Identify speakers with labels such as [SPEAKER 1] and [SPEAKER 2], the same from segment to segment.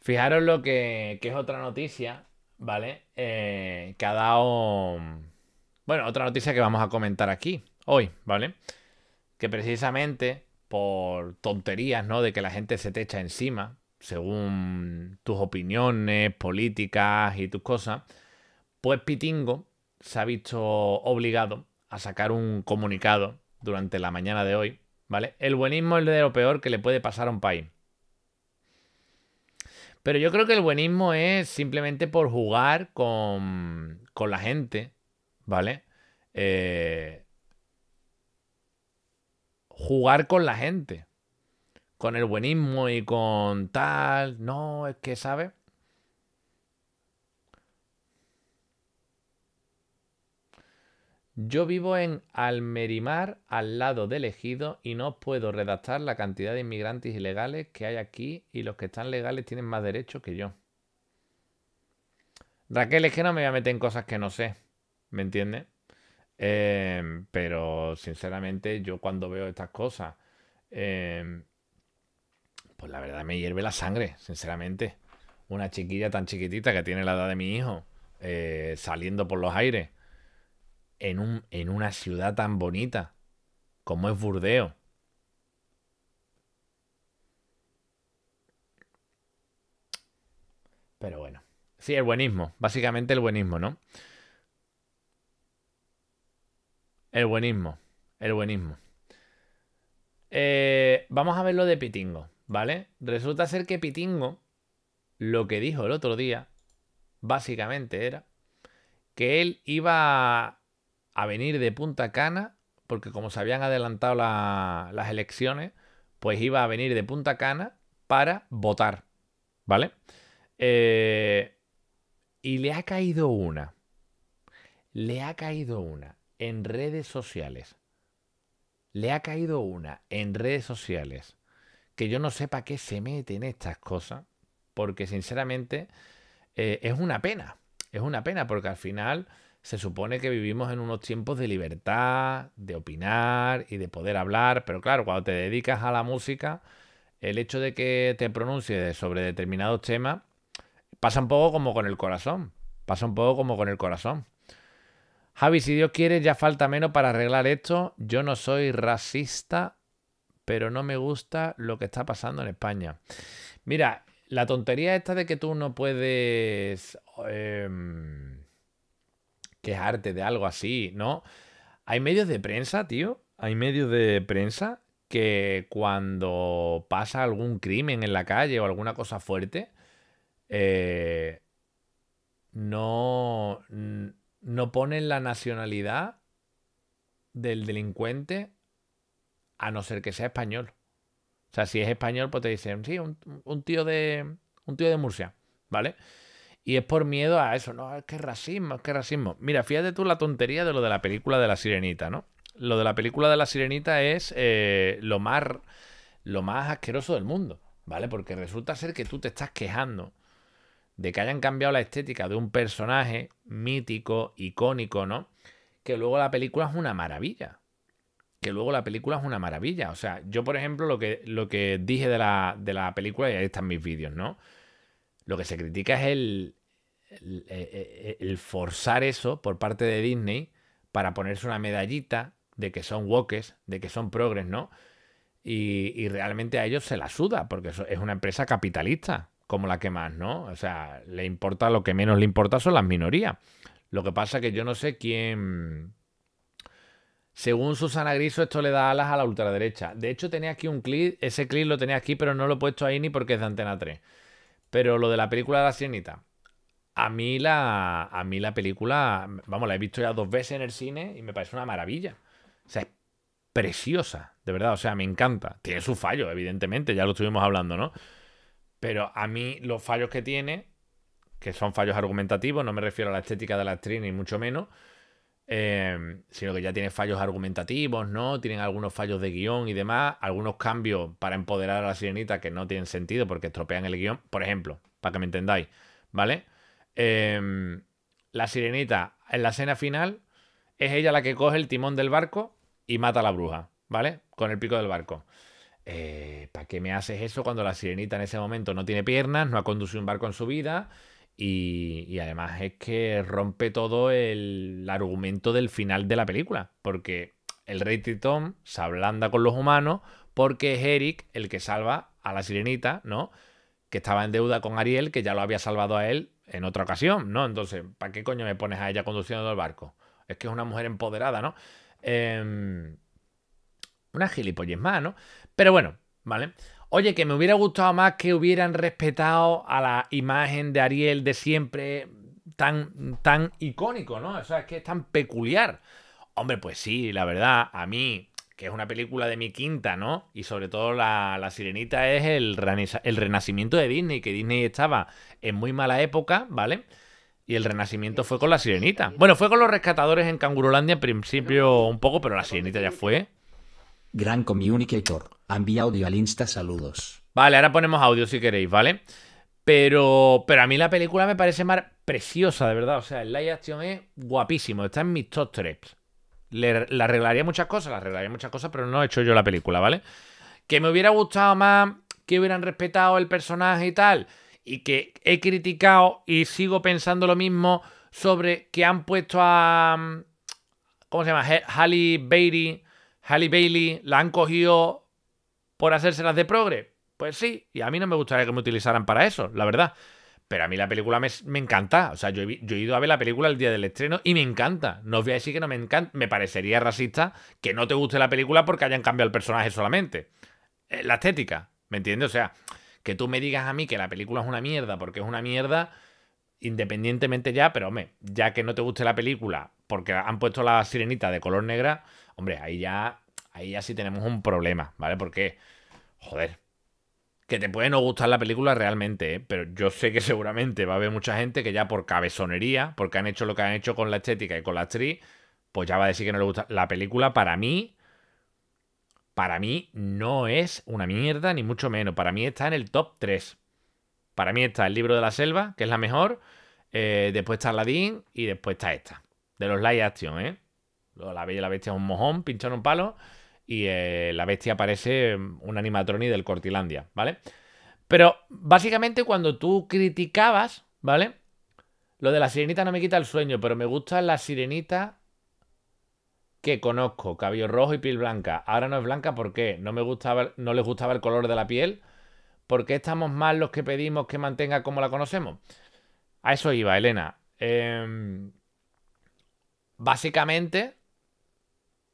[SPEAKER 1] Fijaros lo que, es otra noticia, ¿vale? Eh, que ha dado... Mm, bueno, otra noticia que vamos a comentar aquí hoy, ¿vale? Que precisamente por tonterías, ¿no? De que la gente se te echa encima, según tus opiniones políticas y tus cosas, pues Pitingo se ha visto obligado a sacar un comunicado durante la mañana de hoy, ¿vale? El buenismo es lo peor que le puede pasar a un país. Pero yo creo que el buenismo es simplemente por jugar con, la gente, ¿vale? Eh, jugar con la gente. Con el buenismo y con tal. No, es que, ¿sabes? Yo vivo en Almerimar, al lado del Ejido, y no puedo redactar la cantidad de inmigrantes ilegales que hay aquí y los que están legales tienen más derecho que yo. Raquel, es que no me voy a meter en cosas que no sé, ¿me entiendes? Em, pero sinceramente yo cuando veo estas cosas, em, pues la verdad me hierve la sangre, sinceramente. Una chiquilla tan chiquitita que tiene la edad de mi hijo, eh, saliendo por los aires en, una ciudad tan bonita como es Burdeo. Pero bueno. Sí, el buenismo. Básicamente el buenismo, ¿no? El buenismo. El buenismo. Eh, vamos a ver lo de Pitingo, ¿vale? Resulta ser que Pitingo lo que dijo el otro día, básicamente era que él iba a venir de Punta Cana, porque como se habían adelantado las elecciones, pues iba a venir de Punta Cana para votar, ¿vale? Eh, y le ha caído una, le ha caído una en redes sociales, le ha caído una en redes sociales, que yo no sepa qué se mete en estas cosas, porque sinceramente eh, es una pena, es una pena, porque al final se supone que vivimos en unos tiempos de libertad, de opinar y de poder hablar, pero claro, cuando te dedicas a la música, el hecho de que te pronuncies sobre determinados temas pasa un poco como con el corazón, pasa un poco como con el corazón. Javi, si Dios quiere, ya falta menos para arreglar esto. Yo no soy racista, pero no me gusta lo que está pasando en España. Mira, la tontería esta de que tú no puedes... Eh, es arte de algo así, ¿no? Hay medios de prensa, tío. Hay medios de prensa que cuando pasa algún crimen en la calle o alguna cosa fuerte, eh, no, no ponen la nacionalidad del delincuente a no ser que sea español. O sea, si es español, pues te dicen, sí, un, un tío de. un tío de Murcia, ¿vale? Y es por miedo a eso, no, es que racismo, es que racismo. Mira, fíjate tú la tontería de lo de la película de la sirenita, ¿no? Lo de la película de la sirenita es eh, lo, más, lo más asqueroso del mundo, ¿vale? Porque resulta ser que tú te estás quejando de que hayan cambiado la estética de un personaje mítico, icónico, ¿no? Que luego la película es una maravilla. Que luego la película es una maravilla. O sea, yo, por ejemplo, lo que, lo que dije de la, de la película, y ahí están mis vídeos, ¿no? Lo que se critica es el, e, e, e, el, forzar eso por parte de Disney para ponerse una medallita de que son wokes, de que son progres, ¿no? Y, realmente a ellos se la suda, porque es una empresa capitalista, como la que más, ¿no? O sea, le importa, lo que menos le importa son las minorías. Lo que pasa que yo no sé quién... Según Susana Griso, esto le da alas a la ultraderecha. De hecho, tenía aquí un clip, ese clip lo tenía aquí, pero no lo he puesto ahí ni porque es de Antena 3. Pero lo de la película de la sirenita. A mí la, a mí la película, vamos, la he visto ya dos veces en el cine y me parece una maravilla. O sea, es preciosa, de verdad, o sea, me encanta. Tiene su fallo, evidentemente, ya lo estuvimos hablando, ¿no? Pero a mí los fallos que tiene, que son fallos argumentativos, no me refiero a la estética de la actriz ni mucho menos, Em, sino que ya tiene fallos argumentativos, ¿no? Tienen algunos fallos de guión y demás, algunos cambios para empoderar a la sirenita que no tienen sentido porque estropean el guión, por ejemplo, para que me entendáis, ¿vale? Em, la sirenita en la escena final es ella la que coge el timón del barco y mata a la bruja, ¿vale? Con el pico del barco. Eh, ¿Para qué me haces eso cuando la sirenita en ese momento no tiene piernas, no ha conducido un barco en su vida y, además es que rompe todo el argumento del final de la película, porque el rey Tritón se ablanda con los humanos porque es Eric el que salva a la sirenita, ¿no? Que estaba en deuda con Ariel, que ya lo había salvado a él en otra ocasión, ¿no? Entonces, ¿para qué coño me pones a ella conduciendo el barco? Es que es una mujer empoderada, ¿no? Em, una gilipollez más, ¿no? Pero bueno, ¿vale? Oye, que me hubiera gustado más que hubieran respetado a la imagen de Ariel de siempre, tan, tan icónico, ¿no? O sea, es que es tan peculiar. Hombre, pues sí, la verdad, a mí, que es una película de mi quinta, ¿no? Y sobre todo la, la sirenita es el, el renacimiento de Disney, que Disney estaba en muy mala época, ¿vale? Y el renacimiento fue con la sirenita. Bueno, fue con los rescatadores en Cangurolandia en principio un poco, pero la sirenita ya fue Gran Communicator. Envía audio al Insta saludos. Vale, ahora ponemos audio si queréis, ¿vale? Pero, pero a mí la película me parece más preciosa, de verdad. O sea, el live action es guapísimo. Está en mis top 3. Le, arreglaría muchas cosas, La arreglaría muchas cosas, pero no he hecho yo la película, ¿vale? Que me hubiera gustado más que hubieran respetado el personaje y tal. Y que he criticado y sigo pensando lo mismo sobre que han puesto a. Mm, ¿Cómo se llama? Halle Bailey Halle Bailey la han cogido por hacérselas de progre. Pues sí, y a mí no me gustaría que me utilizaran para eso, la verdad. Pero a mí la película me, encanta. O sea, yo he, yo he, ido a ver la película el día del estreno y me encanta. No os voy a decir que no me encanta. Me parecería racista que no te guste la película porque hayan cambiado el personaje solamente. Eh, la estética, ¿me entiendes? O sea, que tú me digas a mí que la película es una mierda porque es una mierda independientemente ya, pero hombre, ya que no te guste la película porque han puesto la sirenita de color negra, hombre, ahí ya ahí ya sí tenemos un problema, ¿vale? Porque, joder, que te puede no gustar la película realmente, ¿eh? pero yo sé que seguramente va a haber mucha gente que ya por cabezonería, porque han hecho lo que han hecho con la estética y con la actriz, pues ya va a decir que no le gusta. La película para mí, para mí no es una mierda, ni mucho menos. Para mí está en el top 3. Para mí está el libro de la selva, que es la mejor. Eh, después está Aladdin y después está esta. De los live action, ¿eh? La Bella y la Bestia es un mojón, pinchar un palo y eh, la bestia parece mm, un animatroni del Cortilandia, ¿vale? Pero básicamente cuando tú criticabas, ¿vale? Lo de la sirenita no me quita el sueño, pero me gusta la sirenita que conozco, cabello rojo y piel blanca. Ahora no es blanca porque no me gustaba, no les gustaba el color de la piel. ¿Por qué estamos mal los que pedimos que mantenga como la conocemos? A eso iba, Elena. Em, básicamente,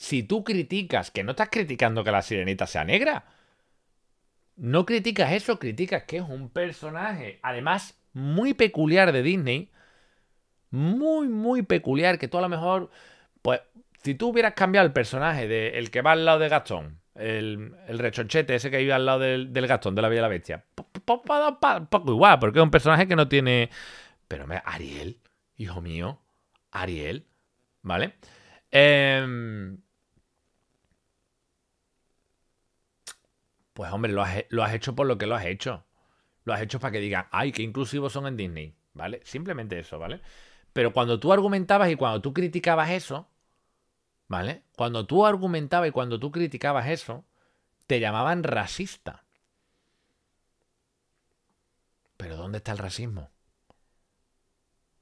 [SPEAKER 1] si tú criticas, que no estás criticando que la sirenita sea negra. No criticas eso, criticas que es un personaje, además, muy peculiar de Disney. Muy, muy peculiar, que tú a lo mejor, pues, si tú hubieras cambiado el personaje del que va al lado de Gastón, el, rechonchete ese que iba al lado del, Gastón de la Bella y la Bestia, poco igual, porque es un personaje que no tiene... Pero Ariel, hijo mío, Ariel, ¿vale? Eh, Pues hombre, lo has, hecho por lo que lo has hecho. Lo has hecho para que digan, ay, qué inclusivos son en Disney, ¿vale? Simplemente eso, ¿vale? Pero cuando tú argumentabas y cuando tú criticabas eso, ¿vale? Cuando tú argumentabas y cuando tú criticabas eso, te llamaban racista. Pero ¿dónde está el racismo?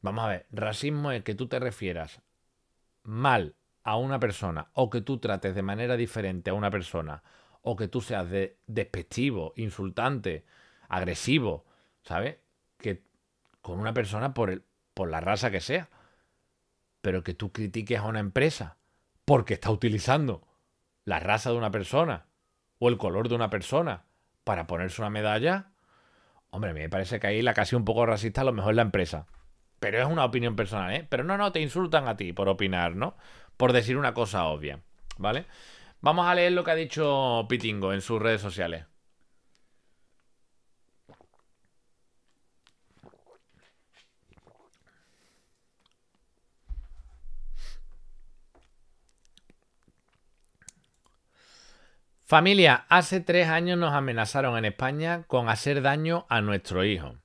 [SPEAKER 1] Vamos a ver, racismo es que tú te refieras mal a una persona o que tú trates de manera diferente a una persona o que tú seas despectivo, insultante, agresivo, ¿sabes? Que con una persona por, el, por la raza que sea. Pero que tú critiques a una empresa porque está utilizando la raza de una persona o el color de una persona para ponerse una medalla, hombre, a mí me parece que ahí la casi un poco racista a lo mejor la empresa. Pero es una opinión personal, ¿eh? Pero no, no, te insultan a ti por opinar, ¿no? Por decir una cosa obvia, ¿vale? Vamos a leer lo que ha dicho Pitingo en sus redes sociales. Familia, hace tres años nos amenazaron en España con hacer daño a nuestro hijo.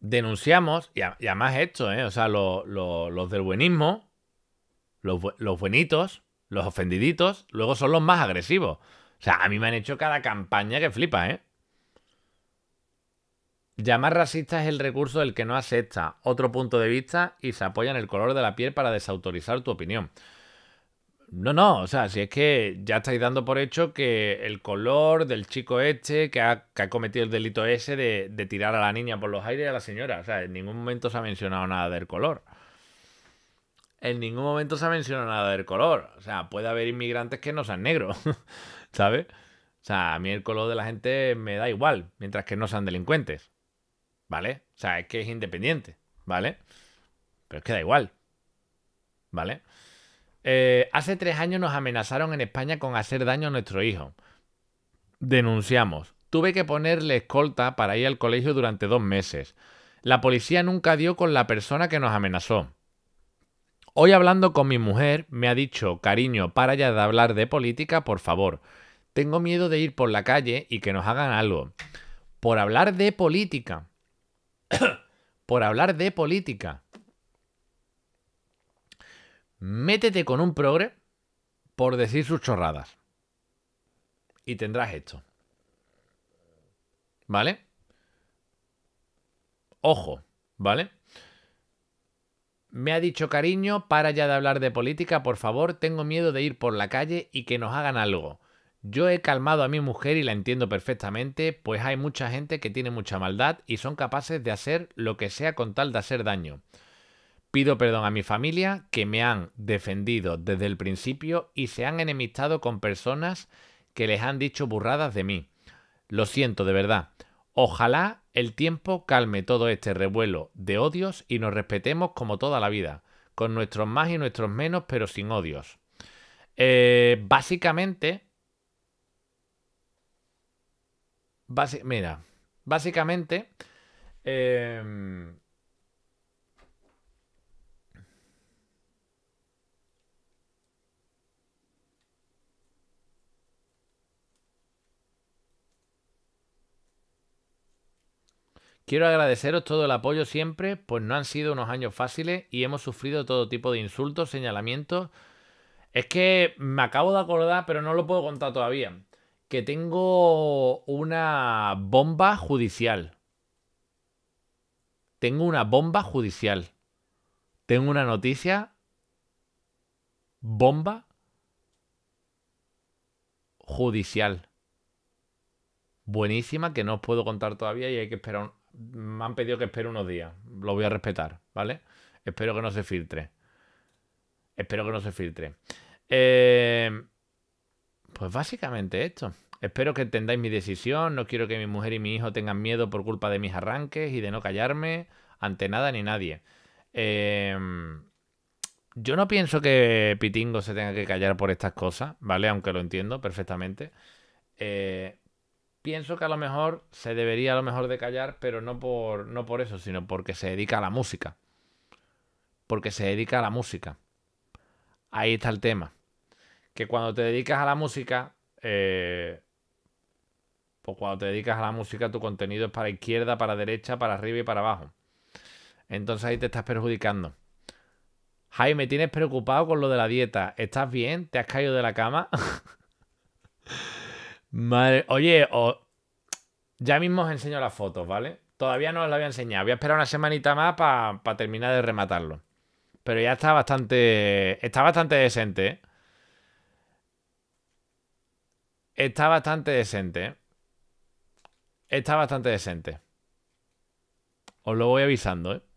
[SPEAKER 1] Denunciamos, y, además esto, ¿eh? o sea, los, del buenismo, los buenitos, los ofendiditos, luego son los más agresivos. O sea, a mí me han hecho cada campaña que flipa, ¿eh? Llamar racista es el recurso del que no acepta otro punto de vista y se apoya en el color de la piel para desautorizar tu opinión. No, no, o sea, si es que ya estáis dando por hecho que el color del chico este que ha, cometido el delito ese de, de, tirar a la niña por los aires y a la señora, o sea, en ningún momento se ha mencionado nada del color en ningún momento se ha mencionado nada del color. O sea, puede haber inmigrantes que no sean negros, ¿sabes? O sea, a mí el color de la gente me da igual, mientras que no sean delincuentes, ¿vale? O sea, es que es independiente, ¿vale? Pero es que da igual, ¿vale? Eh, hace tres años nos amenazaron en España con hacer daño a nuestro hijo. Denunciamos. Tuve que ponerle escolta para ir al colegio durante dos meses. La policía nunca dio con la persona que nos amenazó. Hoy hablando con mi mujer me ha dicho, cariño, para ya de hablar de política, por favor. Tengo miedo de ir por la calle y que nos hagan algo. Por hablar de política. por hablar de política. Métete con un progre por decir sus chorradas. Y tendrás esto. ¿Vale? Ojo, ¿vale? Me ha dicho cariño, para ya de hablar de política, por favor, tengo miedo de ir por la calle y que nos hagan algo. Yo he calmado a mi mujer y la entiendo perfectamente, pues hay mucha gente que tiene mucha maldad y son capaces de hacer lo que sea con tal de hacer daño. Pido perdón a mi familia, que me han defendido desde el principio y se han enemistado con personas que les han dicho burradas de mí. Lo siento de verdad. Ojalá el tiempo calme todo este revuelo de odios y nos respetemos como toda la vida, con nuestros más y nuestros menos, pero sin odios. Eh, básicamente... mira, básicamente... Em, Quiero agradeceros todo el apoyo siempre, pues no han sido unos años fáciles y hemos sufrido todo tipo de insultos, señalamientos. Es que me acabo de acordar, pero no lo puedo contar todavía, que tengo una bomba judicial. Tengo una bomba judicial. Tengo una noticia. Bomba judicial buenísima que no os puedo contar todavía y hay que esperar me han pedido que espere unos días. Lo voy a respetar, ¿vale? Espero que no se filtre. Espero que no se filtre. Eh, pues básicamente esto. Espero que entendáis mi decisión. No quiero que mi mujer y mi hijo tengan miedo por culpa de mis arranques y de no callarme ante nada ni nadie. Eh, yo no pienso que Pitingo se tenga que callar por estas cosas, ¿vale? Aunque lo entiendo perfectamente. Eh, pienso que a lo mejor se debería a lo mejor de callar, pero no por, no por eso, sino porque se dedica a la música. Porque se dedica a la música. Ahí está el tema. Que cuando te dedicas a la música, eh, pues cuando te dedicas a la música, tu contenido es para izquierda, para derecha, para arriba y para abajo. Entonces ahí te estás perjudicando. Jaime, tienes preocupado con lo de la dieta. ¿Estás bien? ¿Te has caído de la cama? Madre, oye, ya mismo os enseño las fotos, ¿vale? Todavía no os las había enseñado, Voy a esperar una semanita más para terminar de rematarlo. Pero ya está bastante. Está bastante decente, ¿eh? Está bastante decente, ¿eh? Está bastante decente. Os lo voy avisando, ¿eh?